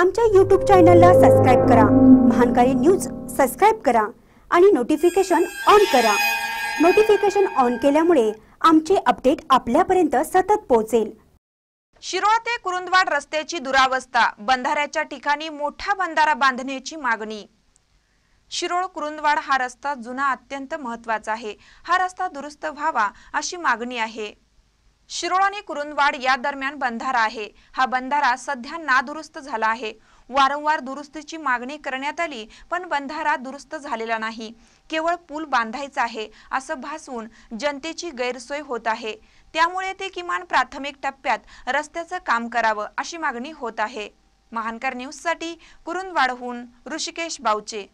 आमच्या यूट्यूब चॅनलला सबस्क्राईब करा महानकारी न्यूज सबस्क्राईब करा आणि नोटिफिकेशन ऑन करा नोटिफिकेशन ऑन केल्यामुळे आमचे अपडेट आपल्यापर्यंत सतत पोहोचेल शिरोळ ते कुरुंदवाड रस्त्याची दुरावस्था बंधाऱ्याच्या ठिकाणी मोठा बंधारा बांधण्याची मागणी शिरोळ कुरुंदवाड हा रस्ता जुना अत्यंत महत्वाचा आहे हा रस्ता दुरुस्त व्हावा अशी मागणी आहे शिरोळ आणि कुरुंदवाड या दरम्यान बंधारा आहे हा बंधारा सध्या नादुरुस्त झाला आहे वारंवार दुरुस्तीची मागणी करण्यात आली पण बंधारा दुरुस्त झालेला नाही केवळ पूल बांधायचा आहे असं भासून जनतेची गैरसोय होत आहे त्यामुळे ते किमान प्राथमिक टप्प्यात रस्त्याचं काम करावं अशी मागणी होत आहे महानकर न्यूजसाठी कुरुंदवाडहून ऋषिकेश बावचे